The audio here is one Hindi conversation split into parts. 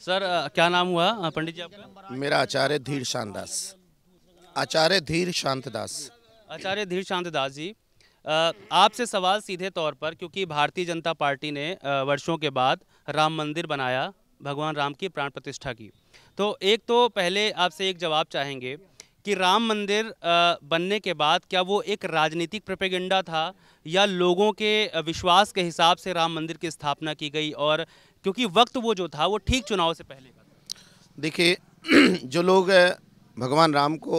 सर क्या नाम हुआ पंडित जी आपका मेरा आचार्य धीर शांत दास आचार्य धीर शांत दास आचार्य धीर शांत दास जी आपसे सवाल सीधे तौर पर क्योंकि भारतीय जनता पार्टी ने वर्षों के बाद राम मंदिर बनाया भगवान राम की प्राण प्रतिष्ठा की तो एक तो पहले आपसे एक जवाब चाहेंगे कि राम मंदिर बनने के बाद क्या वो एक राजनीतिक प्रपेगेंडा था या लोगों के विश्वास के हिसाब से राम मंदिर की स्थापना की गई और क्योंकि वक्त वो जो था वो ठीक चुनाव से पहले का देखिए जो लोग भगवान राम को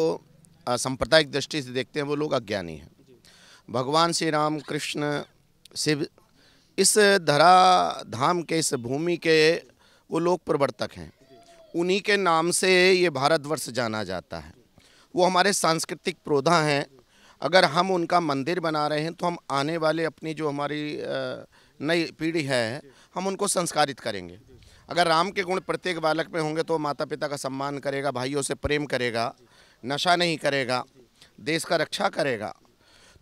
सांप्रदायिक दृष्टि से देखते हैं वो लोग अज्ञानी हैं भगवान श्री राम कृष्ण शिव इस धरा धाम के इस भूमि के वो लोग प्रवर्तक हैं उन्हीं के नाम से ये भारतवर्ष जाना जाता है वो हमारे सांस्कृतिक प्रोधा हैं अगर हम उनका मंदिर बना रहे हैं तो हम आने वाले अपनी जो हमारी नई पीढ़ी है हम उनको संस्कारित करेंगे अगर राम के गुण प्रत्येक बालक में होंगे तो माता पिता का सम्मान करेगा भाइयों से प्रेम करेगा नशा नहीं करेगा देश का रक्षा करेगा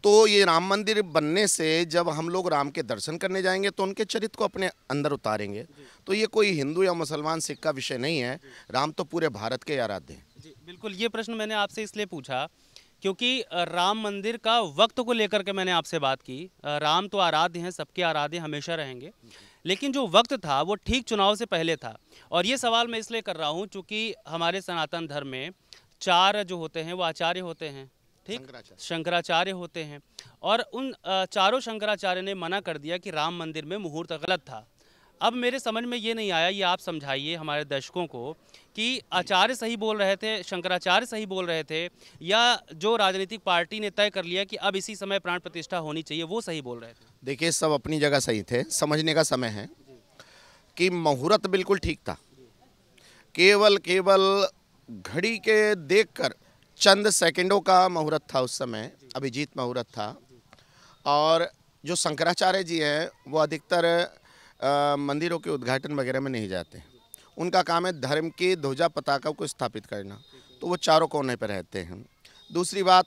तो ये राम मंदिर बनने से जब हम लोग राम के दर्शन करने जाएंगे तो उनके चरित्र को अपने अंदर उतारेंगे तो ये कोई हिंदू या मुसलमान सिख का विषय नहीं है राम तो पूरे भारत के आराध्य हैं जी बिल्कुल ये प्रश्न मैंने आपसे इसलिए पूछा क्योंकि राम मंदिर का वक्त को लेकर के मैंने आपसे बात की राम तो आराध्य हैं सबके आराध्य हमेशा रहेंगे लेकिन जो वक्त था वो ठीक चुनाव से पहले था और ये सवाल मैं इसलिए कर रहा हूँ चूँकि हमारे सनातन धर्म में चार जो होते हैं वो आचार्य होते हैं ठीक शंकराचार्य होते हैं और उन चारों शंकराचार्य ने मना कर दिया कि राम मंदिर में मुहूर्त गलत था अब मेरे समझ में ये नहीं आया ये आप समझाइए हमारे दर्शकों को कि आचार्य सही बोल रहे थे शंकराचार्य सही बोल रहे थे या जो राजनीतिक पार्टी ने तय कर लिया कि अब इसी समय प्राण प्रतिष्ठा होनी चाहिए वो सही बोल रहे थे देखिए सब अपनी जगह सही थे समझने का समय है कि मुहूर्त बिल्कुल ठीक था केवल केवल घड़ी के देखकर चंद सेकंडों का मुहूर्त था उस समय अभिजीत मुहूर्त था और जो शंकराचार्य जी हैं वो अधिकतर मंदिरों के उद्घाटन वगैरह में नहीं जाते उनका काम है धर्म के ध्वजा पताका को स्थापित करना तो वो चारों कोने पर रहते हैं दूसरी बात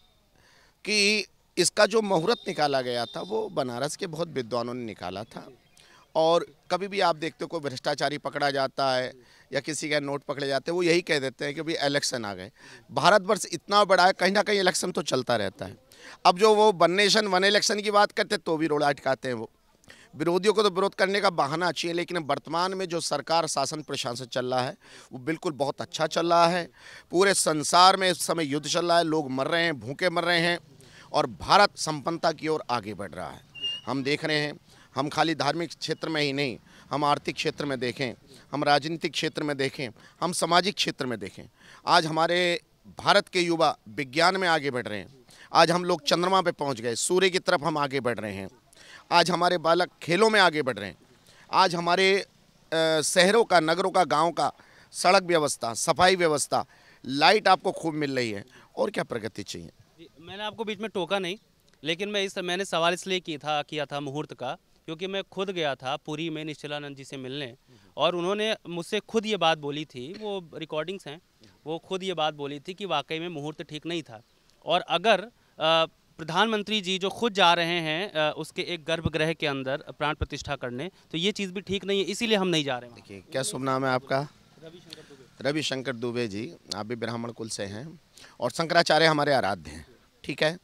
कि इसका जो मुहूर्त निकाला गया था वो बनारस के बहुत विद्वानों ने निकाला था और कभी भी आप देखते हो कोई भ्रष्टाचारी पकड़ा जाता है या किसी का नोट पकड़े जाते हैं वो यही कह देते हैं कि भाई इलेक्शन आ गए भारतवर्ष इतना बड़ा है कहीं ना कहीं इलेक्शन तो चलता रहता है अब जो वो वन नेशन वन इलेक्शन की बात करते तो भी रोड़ा अटकाते हैं वो विरोधियों को तो विरोध करने का बहाना चाहिए लेकिन वर्तमान में जो सरकार शासन प्रशासन चल रहा है वो बिल्कुल बहुत अच्छा चल रहा है पूरे संसार में इस समय युद्ध चल रहा है लोग मर रहे हैं भूखे मर रहे हैं और भारत संपन्नता की ओर आगे बढ़ रहा है हम देख रहे हैं हम खाली धार्मिक क्षेत्र में ही नहीं हम आर्थिक क्षेत्र में देखें हम राजनीतिक क्षेत्र में देखें हम सामाजिक क्षेत्र में देखें आज हमारे भारत के युवा विज्ञान में आगे बढ़ रहे हैं आज हम लोग चंद्रमा पे पहुंच गए सूर्य की तरफ हम आगे बढ़ रहे हैं आज हमारे बालक खेलों में आगे बढ़ रहे हैं आज हमारे शहरों का नगरों का गाँव का सड़क व्यवस्था सफाई व्यवस्था लाइट आपको खूब मिल रही है और क्या प्रगति चाहिए मैंने आपको बीच में टोका नहीं लेकिन मैं इस मैंने सवाल इसलिए किया था किया था मुहूर्त का क्योंकि मैं खुद गया था पुरी में निश्चलानंद जी से मिलने और उन्होंने मुझसे खुद ये बात बोली थी वो रिकॉर्डिंग्स हैं वो खुद ये बात बोली थी कि वाकई में मुहूर्त ठीक नहीं था और अगर प्रधानमंत्री जी जो खुद जा रहे हैं उसके एक गर्भगृह के अंदर प्राण प्रतिष्ठा करने तो ये चीज़ भी ठीक नहीं है इसीलिए हम नहीं जा रहे हैं देखिए क्या शुभ नाम है आपका रवि शंकर दुबे जी आप भी ब्राह्मण कुल से हैं और शंकराचार्य हमारे आराध्य हैं ठीक है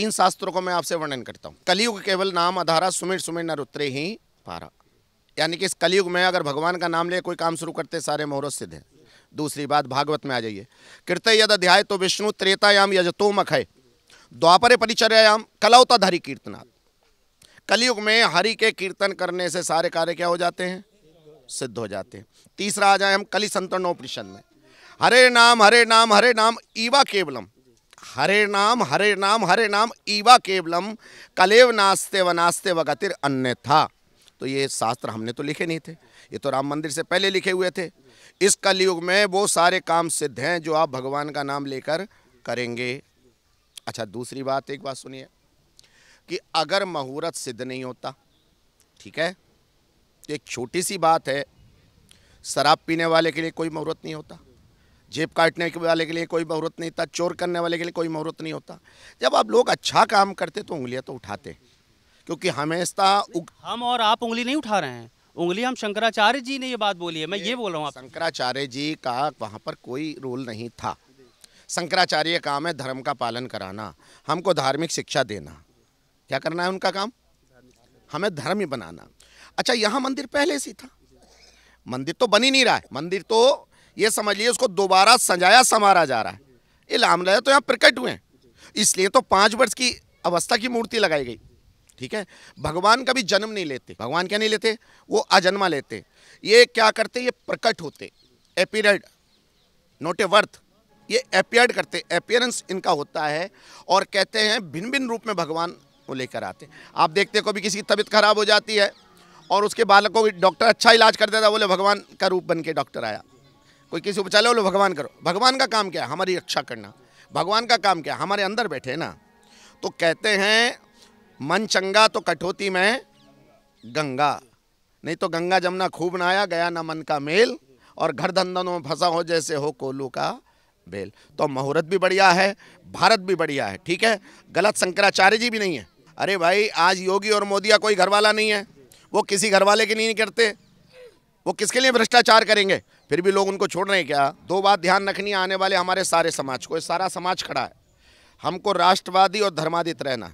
तीन शास्त्रों को मैं आपसे वर्णन करता हूँ कलयुग केवल नाम अधारा सुमिर सुमिर नर उतरे ही पारा यानी कि इस कलयुग में अगर भगवान का नाम ले कोई काम शुरू करते सारे मोहरत सिद्ध हैं दूसरी बात भागवत में आ जाइए कृत्य यद अध्याय तो विष्णु त्रेतायाम यजतो मखय द्वापर परिचर्याम कलौता धरी कीर्तना कलयुग में हरि के कीर्तन करने से सारे कार्य क्या हो जाते हैं सिद्ध हो जाते हैं तीसरा आ जाए हम कलि संतरणोपनिषद में हरे नाम हरे नाम हरे नाम ईवा केवलम हरे नाम हरे नाम हरे नाम ईवा केवलम कलेव नास्ते व नास्ते व गतिर अन्य था तो ये शास्त्र हमने तो लिखे नहीं थे ये तो राम मंदिर से पहले लिखे हुए थे इस कलयुग में वो सारे काम सिद्ध हैं जो आप भगवान का नाम लेकर करेंगे अच्छा दूसरी बात एक बात सुनिए कि अगर मुहूर्त सिद्ध नहीं होता ठीक है तो एक छोटी सी बात है शराब पीने वाले के लिए कोई मुहूर्त नहीं होता जेब काटने के वाले के लिए कोई मुहूर्त नहीं होता चोर करने वाले के लिए कोई मुहूर्त नहीं होता जब आप लोग अच्छा काम करते तो उंगलियां तो उठाते क्योंकि हमेशा उग... हम और आप उंगली नहीं उठा रहे हैं उंगली हम शंकराचार्य जी ने ये बात बोली है मैं ये, ये बोल रहा हूँ शंकराचार्य जी का वहाँ पर कोई रोल नहीं था शंकराचार्य काम है धर्म का पालन कराना हमको धार्मिक शिक्षा देना क्या करना है उनका काम हमें धर्म ही बनाना अच्छा यहाँ मंदिर पहले से था मंदिर तो बन ही नहीं रहा है मंदिर तो ये समझ लीजिए उसको दोबारा सजाया संवारा जा रहा है ये लाम लाया तो यहाँ प्रकट हुए हैं इसलिए तो पाँच वर्ष की अवस्था की मूर्ति लगाई गई ठीक है भगवान कभी जन्म नहीं लेते भगवान क्या नहीं लेते वो अजन्मा लेते ये क्या करते ये प्रकट होते एपीरियड नोट ए वर्थ ये अपियर्ड करते अपियरेंस इनका होता है और कहते हैं भिन्न भिन्न रूप में भगवान को लेकर आते आप देखते कभी किसी की तबीयत खराब हो जाती है और उसके बालक को डॉक्टर अच्छा इलाज कर देता बोले भगवान का रूप बन के डॉक्टर आया कोई किसी को चले बोले भगवान करो भगवान का काम क्या है हमारी रक्षा करना भगवान का काम क्या है हमारे अंदर बैठे ना तो कहते हैं मन चंगा तो कठोती में गंगा नहीं तो गंगा जमुना खूब आया गया ना मन का मेल और घर धंधनों में फंसा हो जैसे हो कोलू का बेल तो मुहूर्त भी बढ़िया है भारत भी बढ़िया है ठीक है गलत शंकराचार्य जी भी नहीं है अरे भाई आज योगी और मोदी कोई घरवाला नहीं है वो किसी घरवाले के लिए नहीं करते वो किसके लिए भ्रष्टाचार करेंगे फिर भी लोग उनको छोड़ रहे हैं क्या दो बात ध्यान रखनी आने वाले हमारे सारे समाज को सारा समाज खड़ा है हमको राष्ट्रवादी और धर्मादित रहना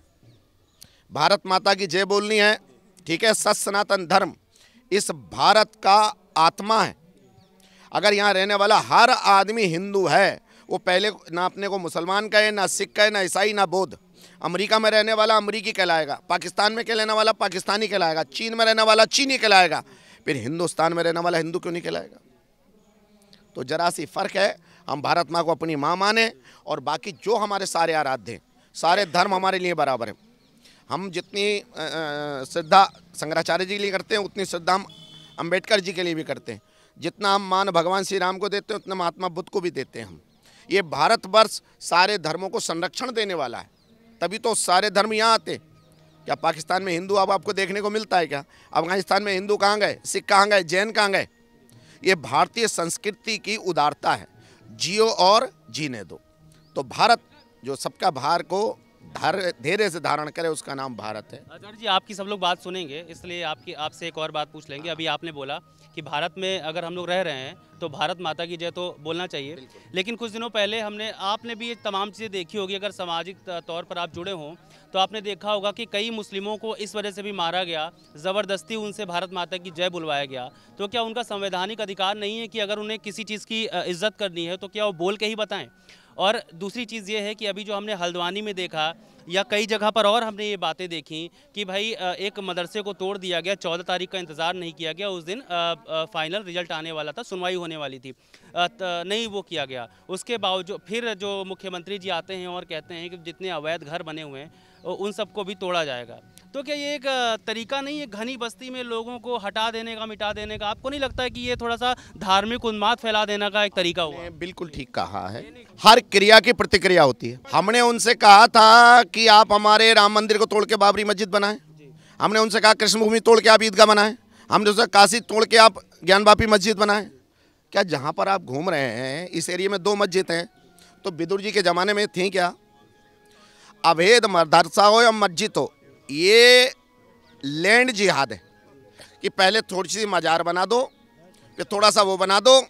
भारत माता की जय बोलनी है ठीक है सत सनातन धर्म इस भारत का आत्मा है अगर यहाँ रहने वाला हर आदमी हिंदू है वो पहले ना अपने को मुसलमान का है ना सिख का है ना ईसाई ना बौद्ध अमेरिका में रहने वाला अमरीकी कहलाएगा पाकिस्तान में कहने वाला पाकिस्तानी कहलाएगा चीन में रहने वाला चीनी कहलाएगा फिर हिंदुस्तान में रहने वाला हिंदू क्यों नहीं कहलाएगा तो जरा सी फ़र्क है हम भारत माँ को अपनी माँ माने और बाकी जो हमारे सारे आराध्य हैं सारे धर्म हमारे लिए बराबर हैं हम जितनी श्रद्धा शंकराचार्य जी के लिए करते हैं उतनी श्रद्धा हम अम्बेडकर जी के लिए भी करते हैं जितना हम मान भगवान श्री राम को देते हैं उतना महात्मा बुद्ध को भी देते हैं हम ये भारतवर्ष सारे धर्मों को संरक्षण देने वाला है तभी तो सारे धर्म यहाँ आते क्या पाकिस्तान में हिंदू अब आपको देखने को मिलता है क्या अफगानिस्तान में हिंदू कहाँ गए सिख कहाँ गए जैन कहाँ गए ये भारतीय संस्कृति की उदारता है जियो और जीने दो तो भारत जो सबका भार को धैर्य से धारण करे उसका नाम भारत है अजहर जी आपकी सब लोग बात सुनेंगे इसलिए आपकी आपसे एक और बात पूछ लेंगे अभी आपने बोला कि भारत में अगर हम लोग रह रहे हैं तो भारत माता की जय तो बोलना चाहिए लेकिन कुछ दिनों पहले हमने आपने भी ये तमाम चीज़ें देखी होगी अगर सामाजिक तौर पर आप जुड़े हों तो आपने देखा होगा कि कई मुस्लिमों को इस वजह से भी मारा गया ज़बरदस्ती उनसे भारत माता की जय बुलवाया गया तो क्या उनका संवैधानिक अधिकार नहीं है कि अगर उन्हें किसी चीज़ की इज्जत करनी है तो क्या वो बोल के ही बताएँ और दूसरी चीज़ ये है कि अभी जो हमने हल्द्वानी में देखा या कई जगह पर और हमने ये बातें देखी कि भाई एक मदरसे को तोड़ दिया गया चौदह तारीख का इंतज़ार नहीं किया गया उस दिन फाइनल रिजल्ट आने वाला था सुनवाई होने वाली थी नहीं वो किया गया उसके बावजूद फिर जो मुख्यमंत्री जी आते हैं और कहते हैं कि जितने अवैध घर बने हुए हैं उन सबको भी तोड़ा जाएगा तो क्या ये एक तरीका नहीं है घनी बस्ती में लोगों को हटा देने का मिटा देने का आपको नहीं लगता है कि ये थोड़ा सा धार्मिक उन्माद फैला देने का एक तरीका हुआ बिल्कुल ठीक कहा है हर क्रिया की प्रतिक्रिया होती है हमने उनसे कहा था कि आप हमारे राम मंदिर को तोड़ के बाबरी मस्जिद बनाए हमने उनसे कहा कृष्ण भूमि तोड़ के आप ईदगाह बनाए हमने उनसे काशी तोड़ के आप ज्ञानवापी मस्जिद बनाए क्या जहाँ पर आप घूम रहे हैं इस एरिए में दो मस्जिद हैं तो बिदुर जी के ज़माने में थी क्या अभेद मदरसा हो या मस्जिद हो ये लैंड जिहाद है कि पहले थोड़ी सी मजार बना दो फिर थोड़ा सा वो बना दो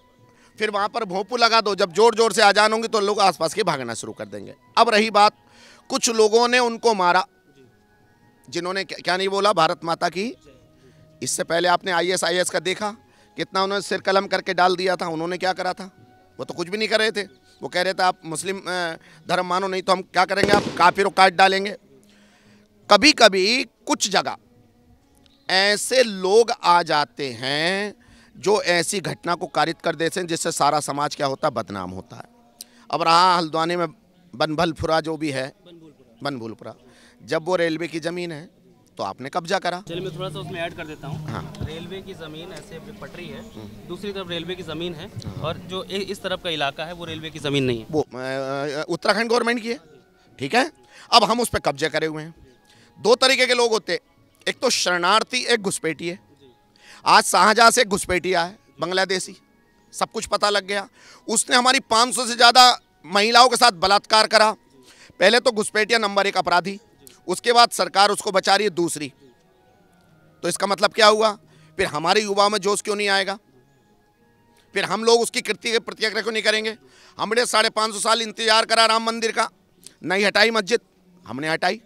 फिर वहाँ पर भोंपू लगा दो जब ज़ोर ज़ोर से जान होंगी तो लोग आसपास के भागना शुरू कर देंगे अब रही बात कुछ लोगों ने उनको मारा जिन्होंने क्या नहीं बोला भारत माता की इससे पहले आपने आईएसआईएस का देखा कितना उन्होंने सिर कलम करके डाल दिया था उन्होंने क्या करा था वो तो कुछ भी नहीं कर रहे थे वो कह रहे थे आप मुस्लिम धर्म मानो नहीं तो हम क्या करेंगे आप काफिर काट डालेंगे कभी कभी कुछ जगह ऐसे लोग आ जाते हैं जो ऐसी घटना को कारित कर देते हैं जिससे सारा समाज क्या होता है बदनाम होता है अब रहा हल्द्वानी में बनभलपुरा जो भी है बनभुलपुरा जब वो रेलवे की ज़मीन है तो आपने कब्जा करा चलिए मैं थोड़ा सा उसमें ऐड कर देता हूँ हाँ। रेलवे की ज़मीन ऐसे पटरी है हम्म। दूसरी तरफ रेलवे की ज़मीन है हाँ। और जो इस तरफ का इलाका है वो रेलवे की ज़मीन नहीं है वो उत्तराखंड गवर्नमेंट की है ठीक है अब हम उस पर कब्जे करे हुए हैं दो तरीके के लोग होते एक तो शरणार्थी एक घुसपैठी है आज शाहजहाँ से घुसपैठिया है बांग्लादेशी सब कुछ पता लग गया उसने हमारी 500 से ज़्यादा महिलाओं के साथ बलात्कार करा पहले तो घुसपैठिया नंबर एक अपराधी उसके बाद सरकार उसको बचा रही है दूसरी तो इसका मतलब क्या हुआ फिर हमारे युवाओं में जोश क्यों नहीं आएगा फिर हम लोग उसकी कृति के प्रत्याग्रह क्यों नहीं करेंगे हमने साढ़े पाँच सौ साल इंतजार करा राम मंदिर का नहीं हटाई मस्जिद हमने हटाई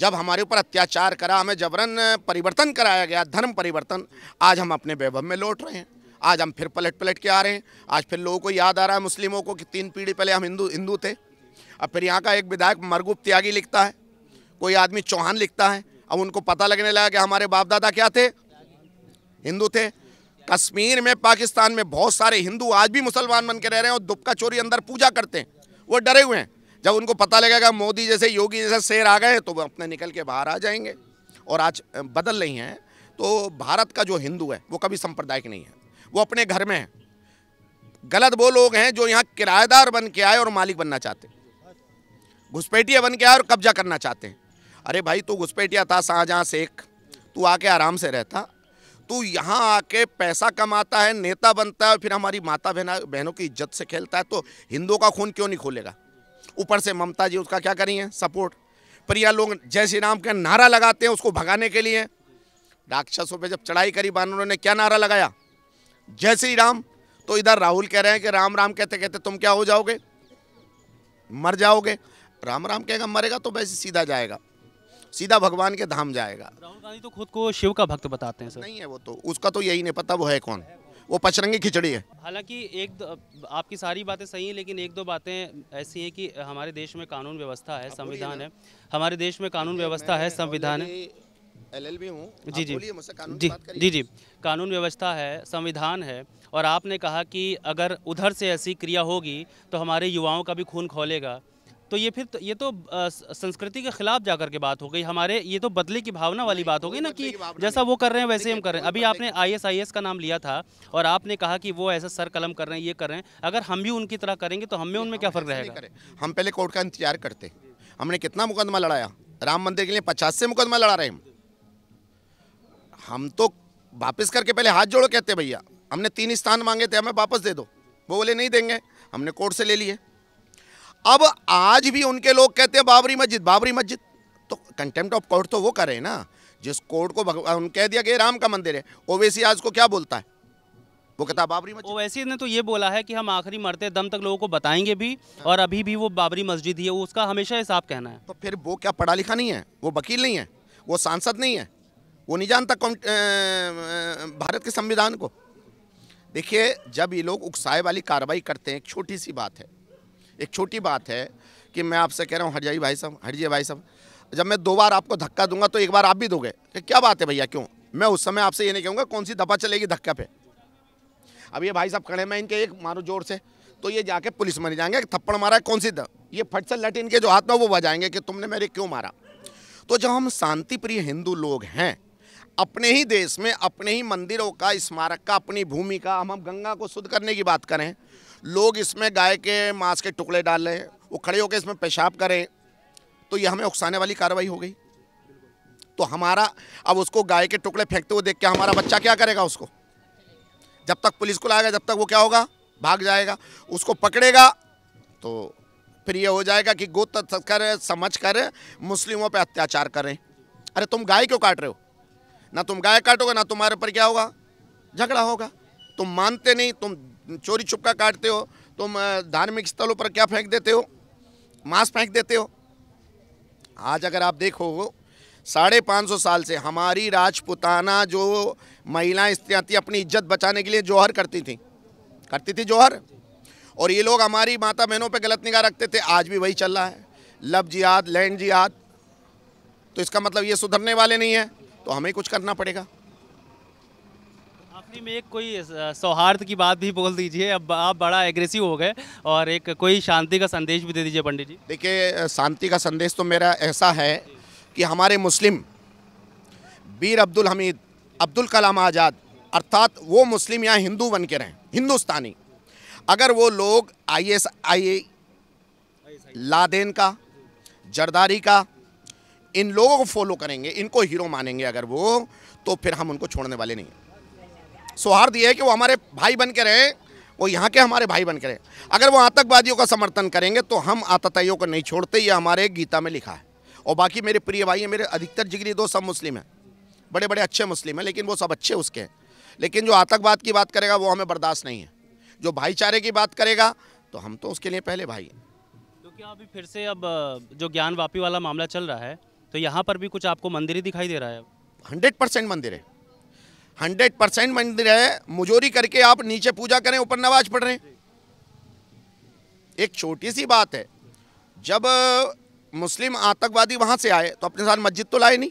जब हमारे ऊपर अत्याचार करा हमें जबरन परिवर्तन कराया गया धर्म परिवर्तन आज हम अपने वैभव में लौट रहे हैं आज हम फिर पलट पलट के आ रहे हैं आज फिर लोगों को याद आ रहा है मुस्लिमों को कि तीन पीढ़ी पहले हम हिंदू हिंदू थे अब फिर यहाँ का एक विधायक मरगुप त्यागी लिखता है कोई आदमी चौहान लिखता है अब उनको पता लगने लगा कि हमारे बाप दादा क्या थे हिंदू थे कश्मीर में पाकिस्तान में बहुत सारे हिंदू आज भी मुसलमान बन के रह रहे हैं और दुबका चोरी अंदर पूजा करते हैं वो डरे हुए हैं जब उनको पता लगेगा मोदी जैसे योगी जैसे शेर आ गए तो वो अपने निकल के बाहर आ जाएंगे और आज बदल रही हैं तो भारत का जो हिंदू है वो कभी सांप्रदायिक नहीं है वो अपने घर में है गलत वो लोग हैं जो यहाँ किराएदार बन के आए और मालिक बनना चाहते घुसपैठिया बन के आए और कब्जा करना चाहते हैं अरे भाई तू घुसपैठिया था शाहजहाँ शेख तू आके आराम से रहता तू यहाँ आके पैसा कमाता है नेता बनता है फिर हमारी माता बहना बहनों की इज्जत से खेलता है तो हिंदुओं का खून क्यों नहीं खोलेगा ऊपर से ममता जी उसका क्या करी है सपोर्ट प्रिया लोग जय श्री राम का नारा लगाते हैं उसको भगाने के लिए राक्षसों पे जब चढ़ाई करी बानरों उन्होंने क्या नारा लगाया जय श्री राम तो इधर राहुल कह रहे हैं कि राम राम कहते कहते तुम क्या हो जाओगे मर जाओगे राम राम कहेगा मरेगा तो वैसे सीधा जाएगा सीधा भगवान के धाम जाएगा राहुल गांधी तो खुद को शिव का भक्त बताते हैं सर नहीं है वो तो उसका तो यही नहीं पता वो है कौन वो पचरंगी खिचड़ी है हालांकि एक दो आपकी सारी बातें सही हैं लेकिन एक दो बातें ऐसी हैं कि हमारे देश में कानून व्यवस्था है संविधान है हमारे देश में कानून व्यवस्था है संविधान है एलएलबी हूँ जी जी जी जी जी कानून व्यवस्था है संविधान है और आपने कहा कि अगर उधर से ऐसी क्रिया होगी तो हमारे युवाओं का भी खून खोलेगा तो ये फिर तो, ये तो संस्कृति के खिलाफ जाकर के बात हो गई हमारे ये तो बदले की भावना वाली बात हो गई ना कि जैसा वो कर रहे हैं वैसे हम कर रहे हैं अभी आपने आई का नाम लिया था और आपने कहा कि वो ऐसा सर कलम कर रहे हैं ये कर रहे हैं अगर हम भी उनकी तरह करेंगे तो हमें उनमें क्या फ़र्क रहेगा हम पहले कोर्ट का इंतजार करते हमने कितना मुकदमा लड़ाया राम मंदिर के लिए पचास से मुकदमा लड़ा रहे हम हम तो वापस करके पहले हाथ जोड़ो कहते भैया हमने तीन स्थान मांगे थे हमें वापस दे दो वो बोले नहीं देंगे हमने कोर्ट से ले लिए अब आज भी उनके लोग कहते हैं बाबरी मस्जिद बाबरी मस्जिद तो कंटेम्प्ट ऑफ कोर्ट तो वो करे ना जिस कोर्ट को भगवान कह दिया कि राम का मंदिर है ओवैसी आज को क्या बोलता है वो कहता बाबरी मस्जिद ओवैसी ने तो ये बोला है कि हम आखिरी मरते दम तक लोगों को बताएंगे भी और अभी भी वो बाबरी मस्जिद ही है उसका हमेशा हिसाब कहना है तो फिर वो क्या पढ़ा लिखा नहीं है वो वकील नहीं है वो सांसद नहीं है वो नहीं जानता कौन भारत के संविधान को देखिए जब ये लोग उकसाए वाली कार्रवाई करते हैं एक छोटी सी बात है एक छोटी बात है कि मैं आपसे कह रहा हूँ हट भाई साहब हट भाई साहब जब मैं दो बार आपको धक्का दूंगा तो एक बार आप भी दोगे क्या बात है भैया क्यों मैं उस समय आपसे ये नहीं कहूँगा कौन सी दफा चलेगी धक्का पे अब ये भाई साहब खड़े मैं इनके एक मारो जोर से तो ये जाके पुलिस मर जाएंगे थप्पड़ मारा है कौन सी दफ ये फट से लट इनके जो हाथ में वो बजाएंगे कि तुमने मेरे क्यों मारा तो जब हम शांति प्रिय हिंदू लोग हैं अपने ही देश में अपने ही मंदिरों का स्मारक का अपनी भूमि का हम हम गंगा को शुद्ध करने की बात करें लोग इसमें गाय के मांस के टुकड़े डाल रहे हैं वो खड़े होकर इसमें पेशाब करें तो ये हमें उकसाने वाली कार्रवाई हो गई तो हमारा अब उसको गाय के टुकड़े फेंकते हुए देख के हमारा बच्चा क्या करेगा उसको जब तक पुलिस को लाएगा जब तक वो क्या होगा भाग जाएगा उसको पकड़ेगा तो फिर ये हो जाएगा कि गो तस्कर समझ कर मुस्लिमों पर अत्याचार करें अरे तुम गाय क्यों काट रहे हो ना तुम गाय काटोगे ना तुम्हारे पर क्या होगा झगड़ा होगा तुम मानते नहीं तुम चोरी छुपका काटते हो तुम धार्मिक स्थलों पर क्या फेंक देते हो मांस फेंक देते हो आज अगर आप देखो साढ़े पाँच सौ साल से हमारी राजपुताना जो महिलाएं स्त्रियाँ थी अपनी इज्जत बचाने के लिए जौहर करती थी करती थी जोहर और ये लोग हमारी माता बहनों पे गलत निगाह रखते थे आज भी वही चल रहा है लब जियाद लैंड जियाद तो इसका मतलब ये सुधरने वाले नहीं है तो हमें कुछ करना पड़ेगा आखिरी में एक कोई सौहार्द की बात भी बोल दीजिए अब आप बड़ा एग्रेसिव हो गए और एक कोई शांति का संदेश भी दे दीजिए पंडित जी देखिए शांति का संदेश तो मेरा ऐसा है कि हमारे मुस्लिम बीर अब्दुल हमीद अब्दुल कलाम आज़ाद अर्थात वो मुस्लिम यहाँ हिंदू बन के रहें हिंदुस्तानी अगर वो लोग आई एस आई लादेन का जरदारी का इन लोगों को फॉलो करेंगे इनको हीरो मानेंगे अगर वो तो फिर हम उनको छोड़ने वाले नहीं हैं सौहार्द ये है कि वो हमारे भाई बन के रहें वो यहाँ के हमारे भाई बन के रहें अगर वो आतंकवादियों का समर्थन करेंगे तो हम आतताइयों को नहीं छोड़ते ये हमारे गीता में लिखा है और बाकी मेरे प्रिय भाई हैं मेरे अधिकतर जिगरी दोस्त सब मुस्लिम हैं बड़े बड़े अच्छे मुस्लिम हैं लेकिन वो सब अच्छे उसके हैं लेकिन जो आतंकवाद की बात करेगा वो हमें बर्दाश्त नहीं है जो भाईचारे की बात करेगा तो हम तो उसके लिए पहले भाई हैं तो क्या अभी फिर से अब जो ज्ञान वापी वाला मामला चल रहा है तो यहाँ पर भी कुछ आपको मंदिर ही दिखाई दे रहा है हंड्रेड परसेंट मंदिर है हंड्रेड परसेंट मंदिर है मुजोरी करके आप नीचे पूजा करें ऊपर नमाज पढ़ रहे एक छोटी सी बात है जब मुस्लिम आतंकवादी वहां से आए तो अपने साथ मस्जिद तो लाए नहीं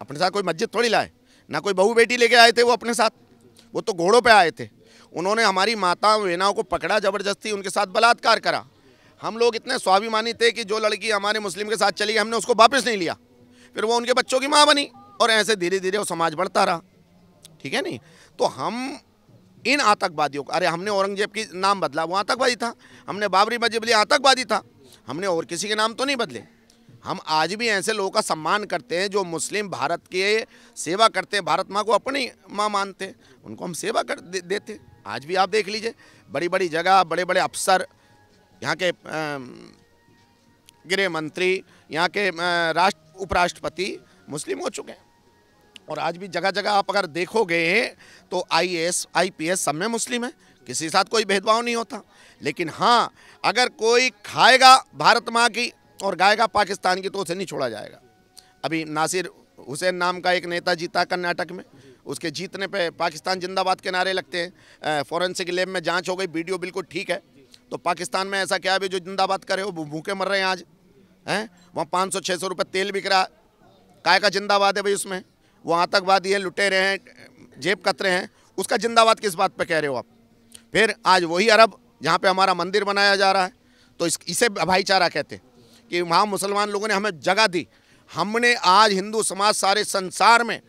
अपने साथ कोई मस्जिद थोड़ी लाए ना कोई बहू बेटी लेके आए थे वो अपने साथ वो तो घोड़ों पे आए थे उन्होंने हमारी माता वेनाओं को पकड़ा ज़बरदस्ती उनके साथ बलात्कार करा हम लोग इतने स्वाभिमानी थे कि जो लड़की हमारे मुस्लिम के साथ चली गई हमने उसको वापस नहीं लिया फिर वो उनके बच्चों की माँ बनी और ऐसे धीरे धीरे वो समाज बढ़ता रहा ठीक है नहीं तो हम इन आतंकवादियों को अरे हमने औरंगजेब की नाम बदला वो आतंकवादी था हमने बाबरी मस्जिद लिया आतंकवादी था हमने और किसी के नाम तो नहीं बदले हम आज भी ऐसे लोगों का सम्मान करते हैं जो मुस्लिम भारत के सेवा करते हैं भारत माँ को अपनी माँ मानते उनको हम सेवा कर दे, देते आज भी आप देख लीजिए बड़ी बड़ी जगह बड़े बड़े अफसर यहाँ के गृह मंत्री यहाँ के राष्ट्र उपराष्ट्रपति मुस्लिम हो चुके हैं और आज भी जगह जगह आप अगर देखोगे तो I S I P S सब में मुस्लिम है किसी के साथ कोई भेदभाव नहीं होता लेकिन हाँ अगर कोई खाएगा भारत माँ की और गाएगा पाकिस्तान की तो उसे नहीं छोड़ा जाएगा अभी नासिर हुसैन नाम का एक नेता जीता कर्नाटक में उसके जीतने पे पाकिस्तान जिंदाबाद के नारे लगते हैं फॉरेंसिक लैब में जांच हो गई वीडियो बिल्कुल ठीक है तो पाकिस्तान में ऐसा क्या है जो जिंदाबाद करे वो भूखे मर रहे हैं आज हैं वहाँ पाँच सौ छः सौ रुपये तेल बिक रहा है काय का जिंदाबाद है भाई उसमें वो आतंकवादी हैं रहे हैं जेब कतरे हैं उसका जिंदाबाद किस बात पे कह रहे हो आप फिर आज वही अरब जहाँ पे हमारा मंदिर बनाया जा रहा है तो इस इसे भाईचारा कहते हैं कि वहाँ मुसलमान लोगों ने हमें जगह दी हमने आज हिंदू समाज सारे संसार में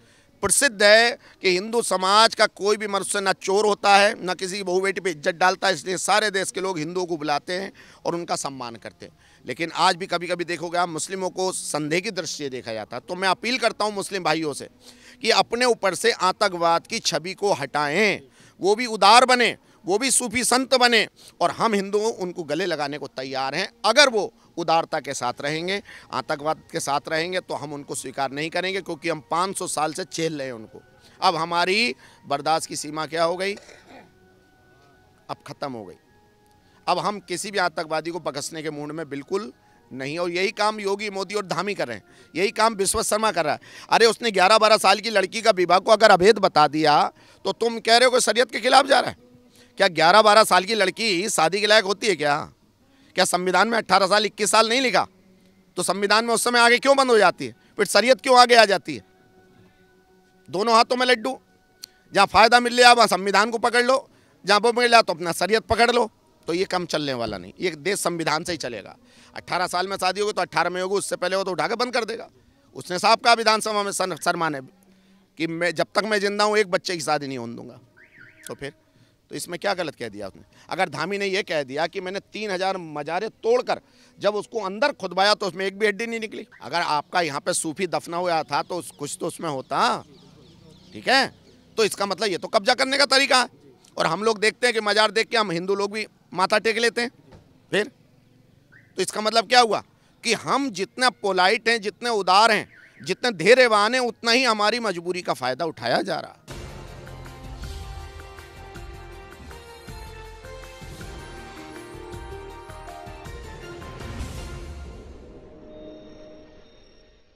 प्रसिद्ध है कि हिंदू समाज का कोई भी मनुष्य ना चोर होता है ना किसी बहू बेटी पे इज्जत डालता है इसलिए सारे देश के लोग हिंदुओं को बुलाते हैं और उनका सम्मान करते हैं लेकिन आज भी कभी कभी देखोगे आप मुस्लिमों को संदेह की दृष्टि से देखा जाता है तो मैं अपील करता हूँ मुस्लिम भाइयों से कि अपने ऊपर से आतंकवाद की छवि को हटाएँ वो भी उदार बने वो भी सूफी संत बने और हम हिंदुओं उनको गले लगाने को तैयार हैं अगर वो उदारता के साथ रहेंगे आतंकवाद के साथ रहेंगे तो हम उनको स्वीकार नहीं करेंगे क्योंकि हम 500 साल से चेल रहे हैं उनको अब हमारी बर्दाश्त की सीमा क्या हो गई अब ख़त्म हो गई अब हम किसी भी आतंकवादी को बकसने के मूड में बिल्कुल नहीं और यही काम योगी मोदी और धामी कर रहे हैं यही काम विश्व शर्मा कर रहा है अरे उसने 11-12 साल की लड़की का विवाह को अगर अभेद बता दिया तो तुम कह रहे हो कि शरीयत के खिलाफ जा रहा है क्या ग्यारह बारह साल की लड़की शादी के लायक होती है क्या क्या संविधान में अट्ठारह साल इक्कीस साल नहीं लिखा तो संविधान में उस समय आगे क्यों बंद हो जाती है फिर सरियत क्यों आगे आ जाती है दोनों हाथों में लड्डू जहाँ फ़ायदा मिल लिया वहाँ संविधान को पकड़ लो जहाँ वो मिल जाए तो अपना सरियत पकड़ लो तो ये कम चलने वाला नहीं ये देश संविधान से ही चलेगा अट्ठारह साल में शादी होगी तो अट्ठारह में होगी उससे पहले हो तो उठाकर बंद कर देगा उसने साहब कहा विधानसभा में सर माने कि मैं जब तक मैं जिंदा हूँ एक बच्चे की शादी नहीं होने दूंगा तो फिर तो इसमें क्या गलत कह दिया उसने अगर धामी ने यह कह दिया कि मैंने तीन हज़ार मजारे तोड़कर जब उसको अंदर खुदवाया तो उसमें एक भी हड्डी नहीं निकली अगर आपका यहाँ पे सूफी दफना हुआ था तो कुछ तो उसमें होता ठीक है तो इसका मतलब ये तो कब्जा करने का तरीका है और हम लोग देखते हैं कि मजार देख के हम हिंदू लोग भी माथा टेक लेते हैं फिर तो इसका मतलब क्या हुआ कि हम जितने पोलाइट हैं जितने उदार हैं जितने धैर्यवान हैं उतना ही हमारी मजबूरी का फ़ायदा उठाया जा रहा है